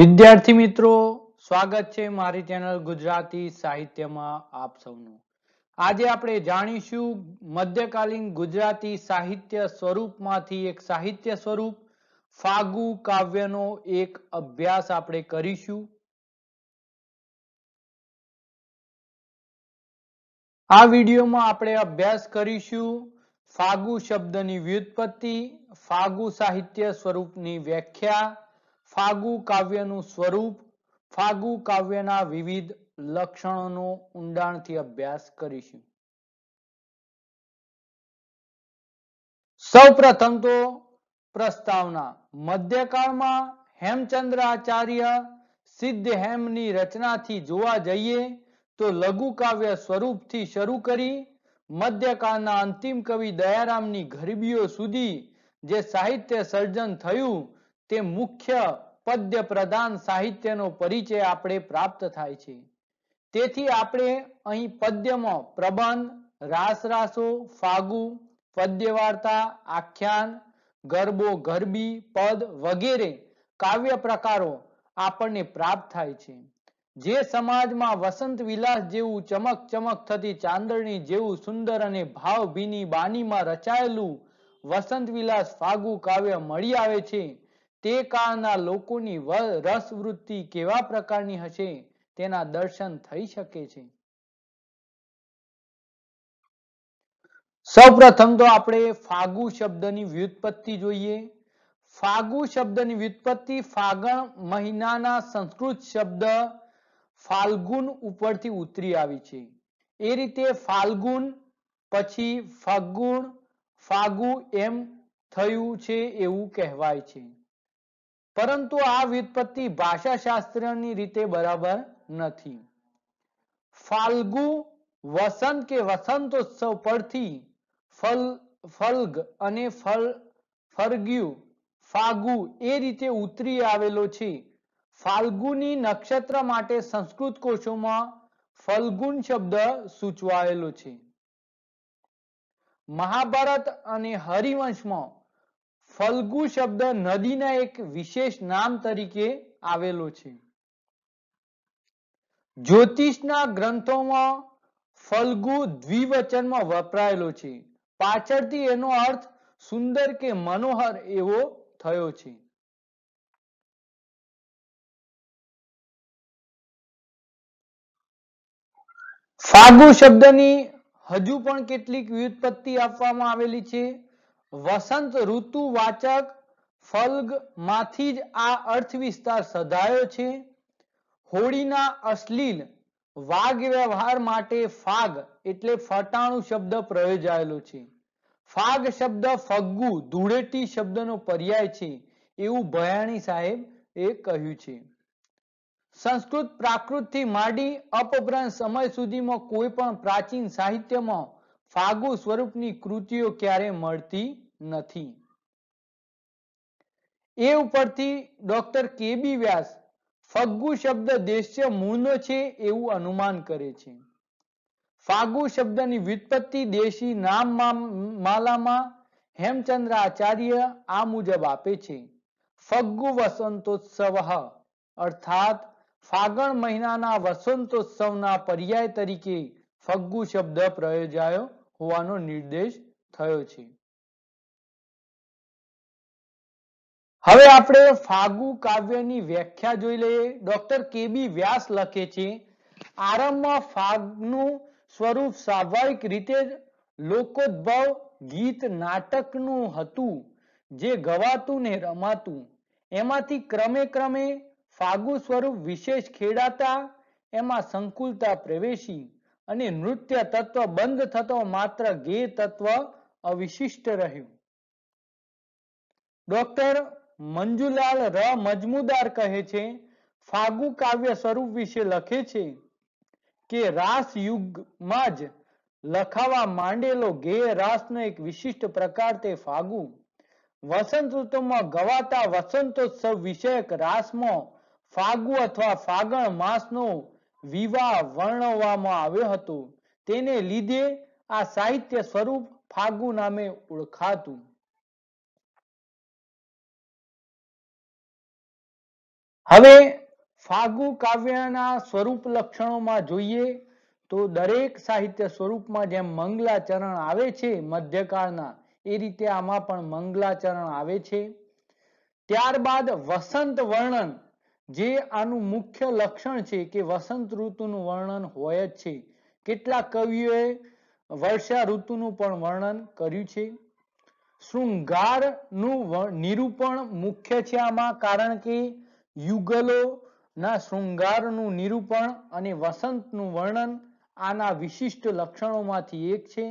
વિદ્યાર્થી મિત્રો સ્વાગત છે મારી ચેનલ ગુજરાતી સાહિત્યમાં આપ સૌનું આજે આપણે જાણીશું મધ્યકાલીન ગુજરાતી સાહિત્ય સ્વરૂપમાંથી એક સાહિત્ય સ્વરૂપ ફાગુ કાવ્યનો એક અભ્યાસ આપણે કરીશું આ વિડીયોમાં આપણે અભ્યાસ કરીશું ફાગુ શબ્દની વ્યુત્પત્તિ ફાગુ સાહિત્ય સ્વરૂપની વ્યાખ્યા ફાગુ કાવ્યનું સ્વરૂપ ફાગુ કાવ્યના વિવિધ લક્ષણોનો ઊંડાણથી અભ્યાસ કરીશું સૌપ્રથમ તો પ્રસ્તાવના મધ્યકાળમાં હેમચંદ્ર આચાર્ય સિદ્ધ હેમની રચનાથી જોવા જઈએ તો લઘુ કાવ્ય સ્વરૂપથી શરૂ કરી મધ્યકાળના અંતિમ કવિ દયારામની ગરીબીઓ સુધી જે સાહિત્ય સર્જન થયું તે મુખ્ય પદ્ય પ્રધાન સાહિત્યનો પરિચય આપણે પ્રાપ્ત થાય છે તેથી આપણે અહીં પદ્યમાં પ્રબંધ રાસરાસો ફાગુ પદ્ય વાર્તા આખ્યાન ગરબો ગરબી પદ વગેરે કાવ્ય પ્રકારો આપણને પ્રાપ્ત થાય છે જે સમાજમાં વસંત વિલાસ જેવું ચમક ચમક થતી ચાંદણી જેવું સુંદર અને ભાવભીની બાનીમાં રચાયેલું વસંત વિલાસ ફાગુ કાવ્ય મળી આવે છે તે કાળના લોકોની રસવૃત્તિ કેવા પ્રકારની હશે તેના દર્શન થઈ શકે છે સૌપ્રથમ તો આપણે ફાગુ શબ્દની વ્યુત્પત્તિ જોઈએ ફાગુ શબ્દની વ્યુત્પત્તિ ફાગણ મહિનાના સંસ્કૃત શબ્દ ફાલ્ગુન ઉપરથી ઉતરી આવી છે એ રીતે ફાલ્ગુન પછી ફાગુણ ફાગુ એમ થયું છે એવું કહેવાય છે પરંતુ આ વ્યુત્પત્તિ ભાષાશાસ્ત્રની રીતે બરાબર નથી ફાલ્ગુ વસંત કે વસંતોત્સવ પરથી ફલ ફલ્ગ અને ફલ ફર્ગ્યુ ફાગુ એ રીતે ઉતરી આવેલો છે ફાલ્ગુની નક્ષત્ર માટે સંસ્કૃત કોષોમાં ફલ્ગુન શબ્દ સૂચવાયેલો છે મહાભારત અને હરિવંશમાં ફલ્ગુ શબ્દ નદીના એક વિશેષ નામ તરીકે આવેલો છે જ્યોતિષના ગ્રંથોમાં ફલ્ગુ દ્વિવચનમાં વપરાયેલો છે પાછળથી એનો અર્થ સુંદર કે મનોહર એવો થયો છે ફાગુ શબ્દની હજુ પણ કેટલીક વ્યુત્પત્તિ આપવામાં આવેલી છે વસંત ઋતુવાચક ફલ્ગ માંથી જ આ અર્થ વિસ્તાર સધાયો છે હોળીના અશ્લીલ વાગ વ્યવહાર માટે ફાગ એટલે ફટાણું શબ્દ પ્રયોજાયેલો છે ફાગ શબ્દ ફગ્ગુ ધૂળેટી શબ્દનો પર્યાય છે એવું ભયાણી સાહેબ એ કહ્યું છે સંસ્કૃત પ્રાકૃતથી માંડી અપભ્રંશ સમય સુધીમાં કોઈ પણ પ્રાચીન સાહિત્યમાં ફાગુ સ્વરૂપની કૃતિઓ ક્યારે મળતી નથી એ ઉપરથી ડોક્ટર કેબી વ્યાસ ફગ્ગુ શબ્દ દેશ્ય મૂળનો છે એવું અનુમાન કરે છે ફાગુ શબ્દની વ્યુત્પત્તિ દેશી નામ માલામાં હેમચંદ્ર આચાર્ય આ મુજબ આપે છે ફગ્ગુ વસંતોત્સવ અર્થાત ફાગણ મહિનાના વસંતોત્સવના પર્યાય તરીકે ફગ્ગુ શબ્દ પ્રયોજાયો હોવાનો નિર્દેશ થયો છે હવે આપણે ફાગુ કાવ્યની વ્યાખ્યા જોઈ લઈએ ડોક્ટર કેબી વ્યાસ લખે છે આરંભમાં ફાગનું સ્વરૂપ સ્વાભાવિક રીતે જ લોકોદ્ભવ ગીત નાટકનું હતું જે ગવાતું ને રમાતું એમાંથી ક્રમે ક્રમે ફાગુ સ્વરૂપ વિશેષ ખેડાતા એમાં સંકુલતા પ્રવેશી અને નૃત્ય તત્વ બંધ થતો માત્ર ઘે તત્વ અવિશિષ્ટ રહ્યું ડોક્ટર મંજુલાલ ર મજમુદાર કહે છે ફાગુ કાવ્ય સ્વરૂપ વિશે લખે છે કે રાસ યુગમાં જ લખાવા માંડેલો ઘેય રાસનો એક વિશિષ્ટ પ્રકાર તે ફાગુ વસંત ઋતુમાં ગવાતા વસંતોત્સવ વિષયક રાસમાં ફાગુ અથવા ફાગણ માસનો વિવાહ વર્ણવવામાં આવ્યો હતો તેને લીધે આ સાહિત્ય સ્વરૂપ ફાગુ નામે ઓળખાતું હવે ફાગુ કાવ્યના સ્વરૂપ લક્ષણોમાં જોઈએ તો દરેક સાહિત્ય સ્વરૂપમાં જેમ મંગલાચરણ આવે છે મધ્યકાળના એ રીતે આમાં પણ મંગલાચરણ આવે છે ત્યારબાદ વસંત વર્ણન જે આનું મુખ્ય લક્ષણ છે કે વસંત ઋતુનું વર્ણન હોય જ છે કેટલા કવિઓએ વર્ષા ઋતુનું પણ વર્ણન કર્યું છે શૃંગારનું નિરૂપણ મુખ્ય છે આમાં કારણ કે યુગલો ના શૃંગારનું નિરૂપણ અને વસંતનું વર્ણન આના વિશિષ્ટ લક્ષણોમાંથી એક છે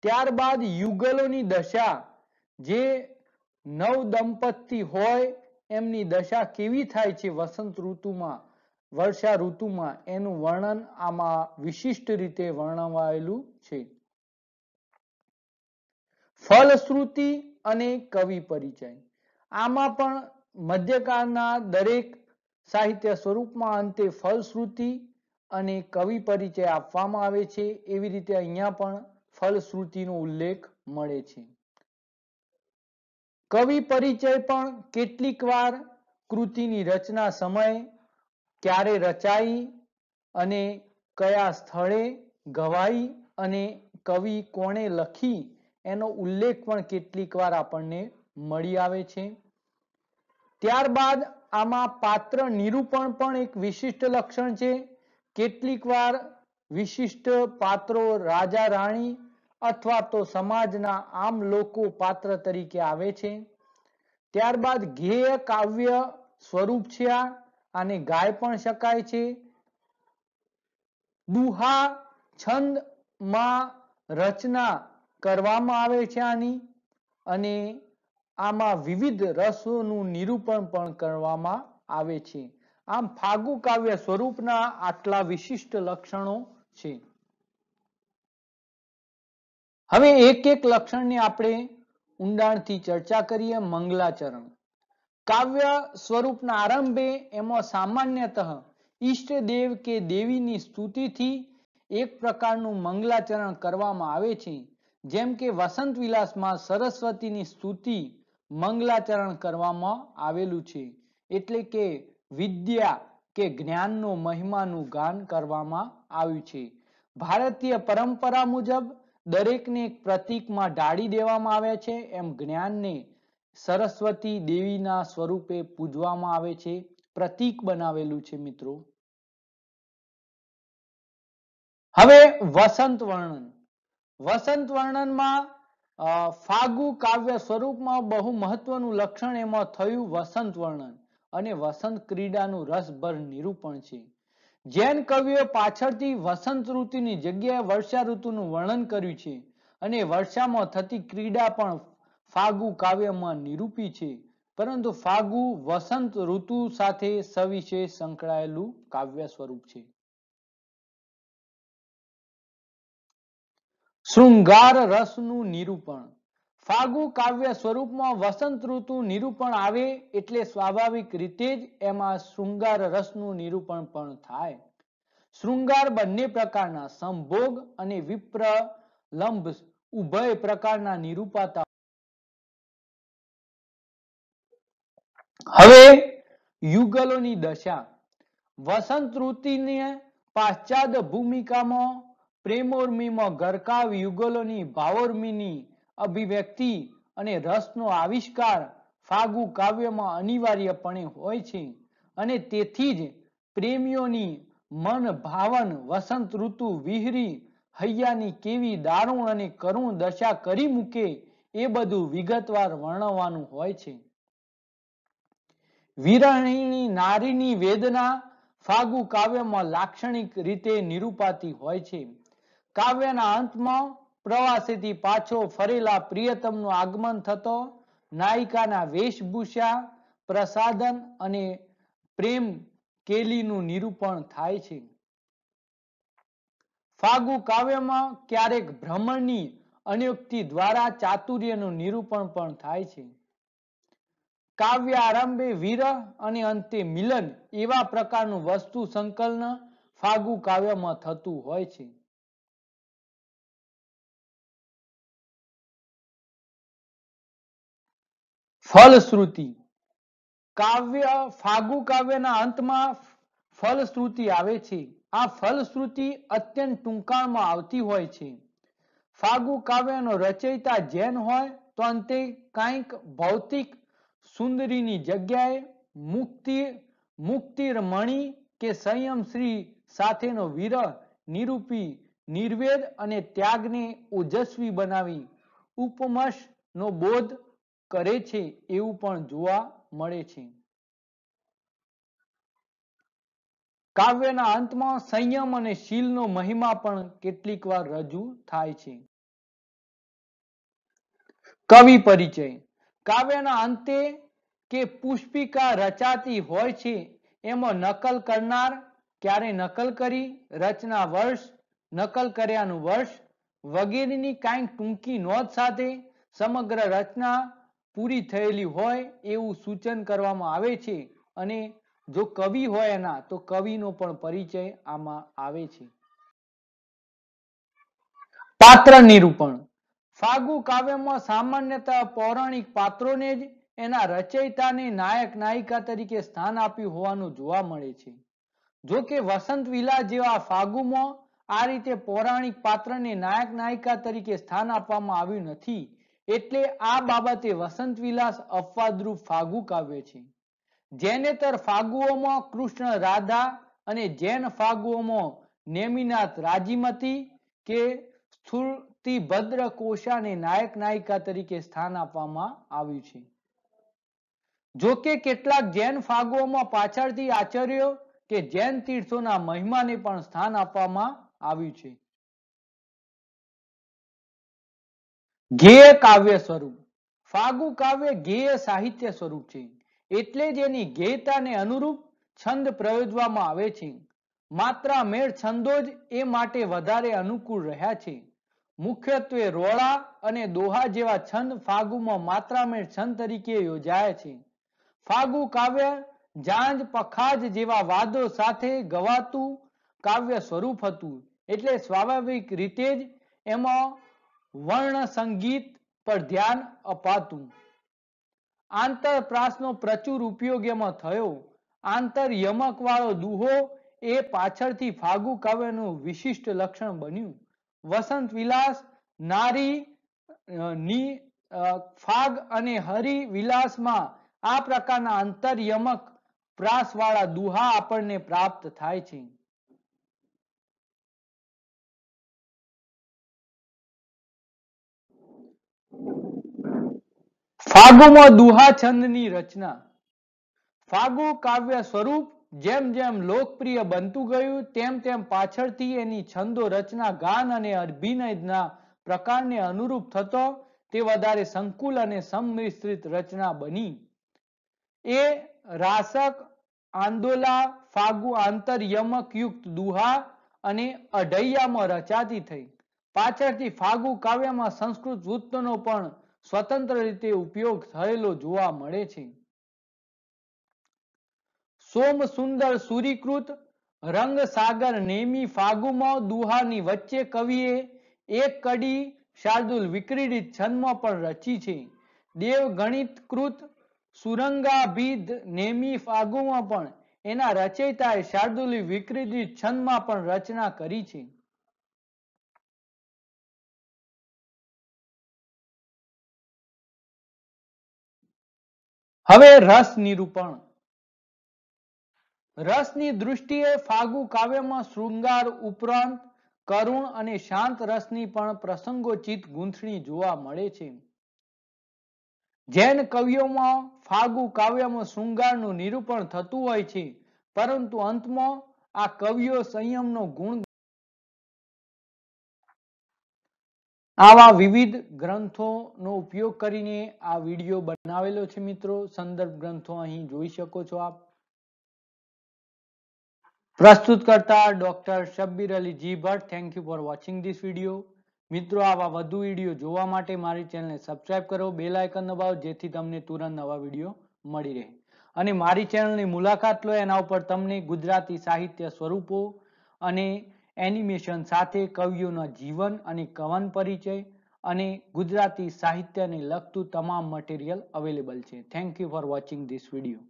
ત્યારબાદ યુગલોની દશા જે નવ દંપતી હોય એમની દશા કેવી થાય છે વસંત ઋતુમાં વર્ષા ઋતુમાં એનું વર્ણન આમાં વિશિષ્ટ રીતે વર્ણવાયેલું છે ફલશ્રુતિ અને કવિ પરિચય આમાં પણ મધ્યકાળના દરેક સાહિત્ય સ્વરૂપમાં અંતે ફલશ્રુતિ અને કવિ પરિચય આપવામાં આવે છે એવી રીતે અહીંયા પણ ફલશ્રુતિનો ઉલ્લેખ મળે છે કવિ પરિચય પણ કેટલીક વાર કૃતિની રચના સમય ક્યારે રચાઈ અને કયા સ્થળે ગવાઈ અને કવિ કોણે લખી એનો ઉલ્લેખ પણ કેટલીક વાર આપણને મળી આવે છે ત્યારબાદ આમાં પાત્ર નિરૂપણ પણ એક વિશિષ્ટ લક્ષણ છે કેટલીક વાર વિશિષ્ટ પાત્રો રાજા રાણી અથવા તો સમાજના આમ લોકો પાત્ર તરીકે આવે છે ત્યારબાદ ઘેય કાવ્ય સ્વરૂપ છે આ આને ગાય પણ શકાય છે દુહા છંદમાં રચના કરવામાં આવે છે આની અને આમાં વિવિધ રસોનું નિરૂપણ પણ કરવામાં આવે છે આમ ફાગુ કાવ્ય સ્વરૂપના આટલા વિશિષ્ટ લક્ષણો છે હવે એક એક લક્ષણની આપણે ઊંડાણથી ચર્ચા કરીએ મંગલાચરણ કાવ્ય સ્વરૂપના આરંભે એમાં સામાન્યતઃ ઈષ્ટ દેવ કે દેવીની સ્તુતિથી એક પ્રકારનું મંગલાચરણ કરવામાં આવે છે જેમ કે વસંત વિલાસમાં સરસ્વતીની સ્તુતિ મંગલાચરણ કરવામાં આવેલું છે એટલે કે વિદ્યા કે જ્ઞાનનો મહિમાનું ગાન કરવામાં આવ્યું છે ભારતીય પરંપરા મુજબ દરેકને એક પ્રતીકમાં ઢાળી દેવામાં આવે છે એમ જ્ઞાનને સરસ્વતી દેવીના સ્વરૂપે પૂજવામાં આવે છે પ્રતીક બનાવેલું છે મિત્રો હવે વસંત વર્ણન વસંત વર્ણનમાં ફાગુ કાવ્ય સ્વરૂપમાં બહુ મહત્વનું લક્ષણ એમાં થયું વસંત વર્ણન અને વસંત ક્રીડાનું રસભર નિરૂપણ છે જૈન કવિઓ પાછળથી વસંત ઋતુની જગ્યાએ વર્ષા ઋતુનું વર્ણન કર્યું છે અને વર્ષામાં થતી ક્રીડા પણ ફાગુ કાવ્યમાં નિરૂપી છે પરંતુ ફાગુ વસંત ઋતુ સાથે સવિશેષ સંકળાયેલું કાવ્ય સ્વરૂપ છે શૃંગાર રસનું નિરૂપણ ફાગુ કાવ્ય સ્વરૂપમાં વસંત ઋતુ નિરૂપણ આવે એટલે સ્વાભાવિક રીતે જ એમાં શૃંગાર રસનું નિરૂપણ પણ થાય શૃંગાર બંને પ્રકારના સંભોગ અને વિપ્ર લંબ ઉભય પ્રકારના નિરૂપાતા હવે યુગલોની દશા વસંત ઋતુને પાશ્ચાત્ય ભૂમિકામાં પ્રેમોર્મીમાં ગરકાવ યુગલોની ભાવોર્મીની અભિવ્યક્તિ અને રસનો આવિષ્કાર ફાગુ કાવ્યમાં અનિવાર્યપણે હોય છે અને તેથી જ પ્રેમીઓની મન ભાવન વસંત ઋતુ વિહરી હૈયાની કેવી દારૂણ અને કરુણ દશા કરી મૂકે એ બધું વિગતવાર વર્ણવવાનું હોય છે વિરહિણી નારીની વેદના ફાગુ કાવ્યમાં લાક્ષણિક રીતે નિરૂપાતી હોય છે કાવ્યના અંતમાં પ્રવાસેથી પાછો ફરેલા પ્રિયતમનું આગમન થતો નાયિકાના વેશભૂષા પ્રસાદન અને પ્રેમ કેલીનું નિરૂપણ થાય છે ફાગુ કાવ્યમાં ક્યારેક ભ્રમણની અનિયુક્તિ દ્વારા ચાતુર્યનું નિરૂપણ પણ થાય છે કાવ્ય આરંભે વિરહ અને અંતે મિલન એવા પ્રકારનું વસ્તુ સંકલન ફાગુ કાવ્યમાં થતું હોય છે ફલશ્રુતિ કાવ્ય ફાગુ કાવ્યના અંતમાં ફલશ્રુતિ આવે છે આ ફલશ્રુતિ અત્યંત ટૂંકાણમાં આવતી હોય છે ફાગુ કાવ્યનો રચયિતા જૈન હોય તો અંતે કાંઈક ભૌતિક સુંદરીની જગ્યાએ મુક્તિ મુક્તિરમણી કે સંયમ શ્રી સાથેનો વિરહ નિરૂપી નિર્વેદ અને ત્યાગને ઓજસ્વી બનાવી ઉપમશ નો બોધ કરે છે એવું પણ જોવા મળે છે કાવ્યના અંતમાં સંયમ અને શીલનો મહિમા પણ કેટલીક વાર રજૂ થાય છે કવિ પરિચય કાવ્યના અંતે કે પુષ્પિકા રચાતી હોય છે એમાં નકલ કરનાર ક્યારે નકલ કરી રચના વર્ષ નકલ કર્યાનું વર્ષ વગેરેની કાંઈક ટૂંકી નોંધ સાથે સમગ્ર રચના પૂરી થયેલી હોય એવું સૂચન કરવામાં આવે છે અને જો કવિ હોય એના તો કવિનો પણ પરિચય આમાં આવે છે પાત્ર નિરૂપણ ફાગુ કાવ્યમાં સામાન્યતઃ પૌરાણિક પાત્રોને જ એના રચયિતાને નાયક નાયિકા તરીકે સ્થાન આપ્યું હોવાનું જોવા મળે છે જો કે વસંત વિલા જેવા ફાગુમાં આ રીતે પૌરાણિક પાત્રને નાયક નાયિકા તરીકે સ્થાન આપવામાં આવ્યું નથી એટલે આ બાબતે વસંત વિલાસ અપવાદરૂપ ફાગુ કાવ્ય છે જૈનેતર ફાગુઓમાં કૃષ્ણ રાધા અને જૈન ફાગુઓમાં નેમિનાથ રાજીમતી કે સ્થુતિ ભદ્ર કોષાને નાયક નાયિકા તરીકે સ્થાન આપવામાં આવ્યું છે જોકે કેટલાક જૈન ફાગુઓમાં પાછળથી આચાર્યો કે જૈન તીર્થોના મહિમાને પણ સ્થાન આપવામાં આવ્યું છે ગેય કાવ્ય સ્વરૂપ ફાગુ કાવ્ય ગેય સાહિત્ય સ્વરૂપ છે એટલે જ ગેયતાને અનુરૂપ છંદ પ્રયોજવામાં આવે છે માત્ર મેળ છંદો જ એ માટે વધારે અનુકૂળ રહ્યા છે મુખ્યત્વે રોળા અને દોહા જેવા છંદ ફાગુમાં માત્રામેળ છંદ તરીકે યોજાય છે ફાગુ કાવ્ય જાંજ પખાજ જેવા વાદો સાથે ગવાતું કાવ્ય સ્વરૂપ હતું એટલે સ્વાભાવિક રીતે જ એમાં વર્ણ સંગીત પર ધ્યાન અપાતું આંતરપ્રાસનો પ્રચુર ઉપયોગ એમાં થયો આંતર યમક વાળો દુહો એ પાછળથી ફાગુ કાવ્યનું વિશિષ્ટ લક્ષણ બન્યું વસંત વિલાસ નારી ની ફાગ અને હરિ વિલાસમાં આ પ્રકારના આંતરયમક વાળા દુહા આપણને પ્રાપ્ત થાય છે ફાગુમાં દુહા છંદની રચના ફાગુ કાવ્ય સ્વરૂપ જેમ જેમ લોકપ્રિય બનતું ગયું તેમ તેમ પાછળથી એની છંદો રચના ગાન અને અભિનયના પ્રકારને અનુરૂપ થતો તે વધારે સંકુલ અને સંમિશ્રિત રચના બની એ રાસક આંદોલા ફાગુ આંતરયમકયુક્ત દુહા અને અઢૈયામાં રચાતી થઈ પાછળથી ફાગુ કાવ્યમાં સંસ્કૃત વૃત્તનો પણ સ્વતંત્ર રીતે ઉપયોગ થયેલો જોવા મળે છે સોમ સુંદર સૂરીકૃત રંગ સાગર નેમી ફાગુમાં દુહાની વચ્ચે કવિએ એક કડી શાર્દુલ વિક્રીડિત છંદમાં પણ રચી છે દેવ ગણિત કૃત સુરંગાભિદ નેમી ફાગુમાં પણ એના રચયિતાએ શાર્દુલી વિક્રીડિત છંદમાં પણ રચના કરી છે હવે રસ નિરૂપણ રસની દૃષ્ટિએ ફાગુ કાવ્યમાં શૃંગાર ઉપરાંત કરુણ અને શાંત રસની પણ પ્રસંગોચિત ગૂંથણી જોવા મળે છે જૈન કવિઓમાં ફાગુ કાવ્યમાં શૃંગારનું નિરૂપણ થતું હોય છે પરંતુ અંતમાં આ કવિઓ સંયમનો ગુણ આવા વિવિધ ગ્રંથોનો ઉપયોગ કરીને આ વિડીયો બનાવેલો છે મિત્રો સંદર્ભ ગ્રંથો અહીં જોઈ શકો છો આપ પ્રસ્તુત કરતા doctor Shabbir Ali ji Bhatt thank you for watching this video મિત્રો આવા વધુ વિડીયો જોવા માટે મારી ચેનલને સબસ્ક્રાઇબ કરો બે લાયકન દબાવો જેથી તમને તુરંત નવા વિડીયો મળી રહે અને મારી ચેનલની મુલાકાત લો એના ઉપર તમને ગુજરાતી સાહિત્ય સ્વરૂપો અને એનિમેશન સાથે કવિઓના જીવન અને કવન પરિચય અને ગુજરાતી સાહિત્યને લગતું તમામ મટીરિયલ અવેલેબલ છે thank you for watching this video